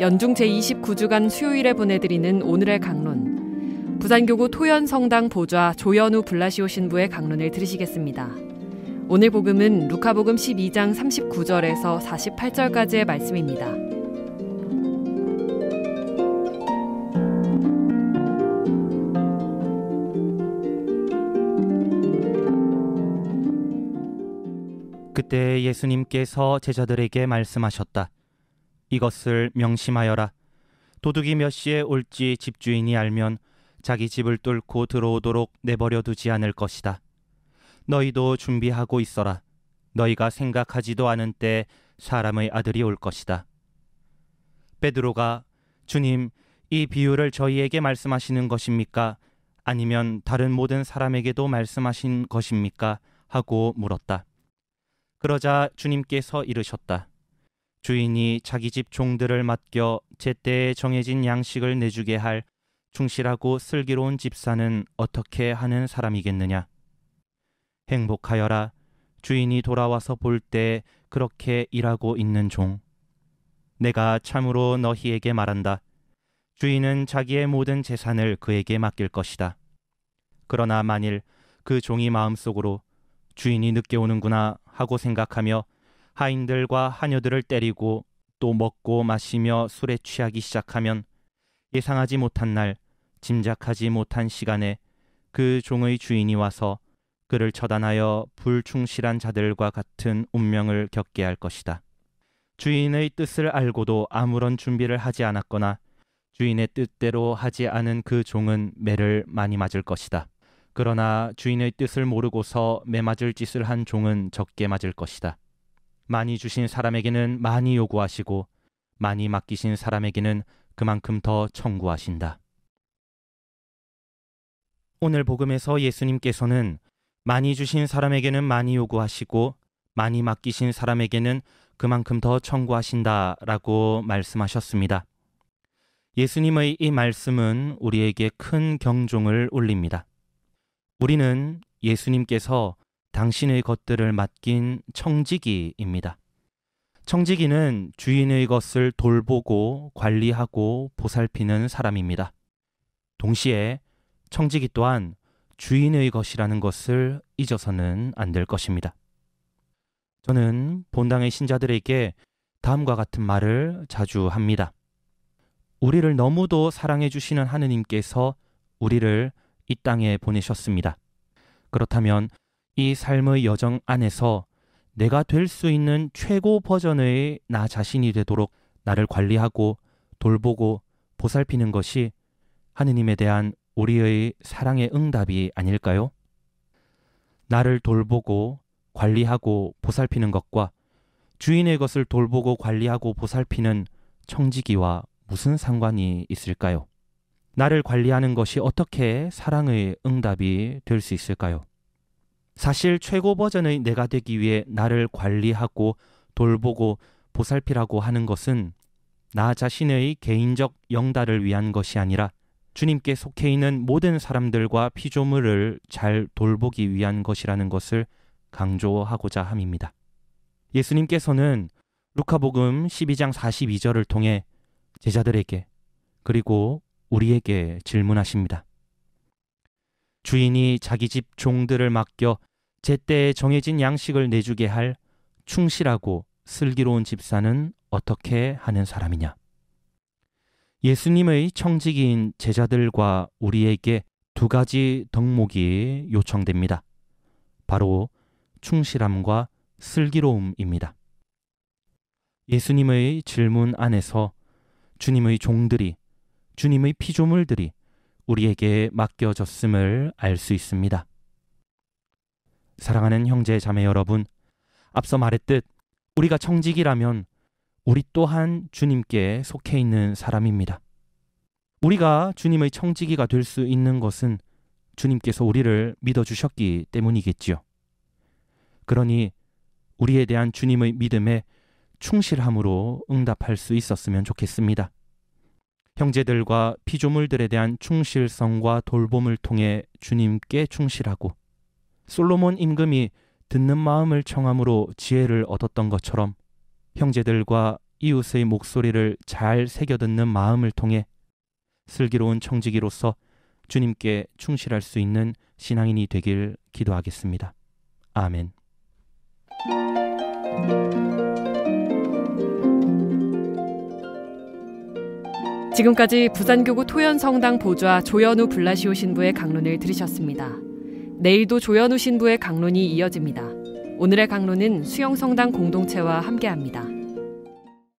연중 제29주간 수요일에 보내드리는 오늘의 강론. 부산교구 토연성당 보좌 조연우 블라시오 신부의 강론을 들으시겠습니다. 오늘 복음은 루카복음 12장 39절에서 48절까지의 말씀입니다. 그때 예수님께서 제자들에게 말씀하셨다. 이것을 명심하여라. 도둑이 몇 시에 올지 집주인이 알면 자기 집을 뚫고 들어오도록 내버려 두지 않을 것이다. 너희도 준비하고 있어라. 너희가 생각하지도 않은 때 사람의 아들이 올 것이다. 베드로가 주님, 이 비유를 저희에게 말씀하시는 것입니까? 아니면 다른 모든 사람에게도 말씀하신 것입니까? 하고 물었다. 그러자 주님께서 이르셨다. 주인이 자기 집 종들을 맡겨 제때에 정해진 양식을 내주게 할 충실하고 슬기로운 집사는 어떻게 하는 사람이겠느냐. 행복하여라. 주인이 돌아와서 볼 때 그렇게 일하고 있는 종. 내가 참으로 너희에게 말한다. 주인은 자기의 모든 재산을 그에게 맡길 것이다. 그러나 만일 그 종이 마음속으로 주인이 늦게 오는구나 하고 생각하며 하인들과 하녀들을 때리고 또 먹고 마시며 술에 취하기 시작하면 예상하지 못한 날, 짐작하지 못한 시간에 그 종의 주인이 와서 그를 처단하여 불충실한 자들과 같은 운명을 겪게 할 것이다. 주인의 뜻을 알고도 아무런 준비를 하지 않았거나 주인의 뜻대로 하지 않은 그 종은 매를 많이 맞을 것이다. 그러나 주인의 뜻을 모르고서 매맞을 짓을 한 종은 적게 맞을 것이다. 많이 주신 사람에게는 많이 요구하시고 많이 맡기신 사람에게는 그만큼 더 청구하신다. 오늘 복음에서 예수님께서는 많이 주신 사람에게는 많이 요구하시고 많이 맡기신 사람에게는 그만큼 더 청구하신다 라고 말씀하셨습니다. 예수님의 이 말씀은 우리에게 큰 경종을 울립니다. 우리는 예수님께서 당신의 것들을 맡긴 청지기입니다. 청지기는 주인의 것을 돌보고 관리하고 보살피는 사람입니다. 동시에 청지기 또한 주인의 것이라는 것을 잊어서는 안 될 것입니다. 저는 본당의 신자들에게 다음과 같은 말을 자주 합니다. 우리를 너무도 사랑해 주시는 하느님께서 우리를 이 땅에 보내셨습니다. 그렇다면 이 삶의 여정 안에서 내가 될 수 있는 최고 버전의 나 자신이 되도록 나를 관리하고 돌보고 보살피는 것이 하느님에 대한 우리의 사랑의 응답이 아닐까요? 나를 돌보고 관리하고 보살피는 것과 주인의 것을 돌보고 관리하고 보살피는 청지기와 무슨 상관이 있을까요? 나를 관리하는 것이 어떻게 사랑의 응답이 될 수 있을까요? 사실 최고 버전의 내가 되기 위해 나를 관리하고 돌보고 보살피라고 하는 것은 나 자신의 개인적 영달을 위한 것이 아니라 주님께 속해 있는 모든 사람들과 피조물을 잘 돌보기 위한 것이라는 것을 강조하고자 함입니다. 예수님께서는 루카복음 12장 42절을 통해 제자들에게 그리고 우리에게 질문하십니다. 주인이 자기 집 종들을 맡겨 제때에 정해진 양식을 내주게 할 충실하고 슬기로운 집사는 어떻게 하는 사람이냐? 예수님의 청지기인 제자들과 우리에게 두 가지 덕목이 요청됩니다. 바로 충실함과 슬기로움입니다. 예수님의 질문 안에서 주님의 종들이 주님의 피조물들이 우리에게 맡겨졌음을 알 수 있습니다. 사랑하는 형제 자매 여러분, 앞서 말했듯 우리가 청직이라면 우리 또한 주님께 속해 있는 사람입니다. 우리가 주님의 청지기가 될 수 있는 것은 주님께서 우리를 믿어주셨기 때문이겠지요. 그러니 우리에 대한 주님의 믿음에 충실함으로 응답할 수 있었으면 좋겠습니다. 형제들과 피조물들에 대한 충실성과 돌봄을 통해 주님께 충실하고 솔로몬 임금이 듣는 마음을 청함으로 지혜를 얻었던 것처럼 형제들과 이웃의 목소리를 잘 새겨 듣는 마음을 통해 슬기로운 청지기로서 주님께 충실할 수 있는 신앙인이 되길 기도하겠습니다. 아멘. 지금까지 부산교구 토현성당 보좌 조현우 블라시오 신부의 강론을 들으셨습니다. 내일도 조현우 신부의 강론이 이어집니다. 오늘의 강론은 수영성당 공동체와 함께합니다.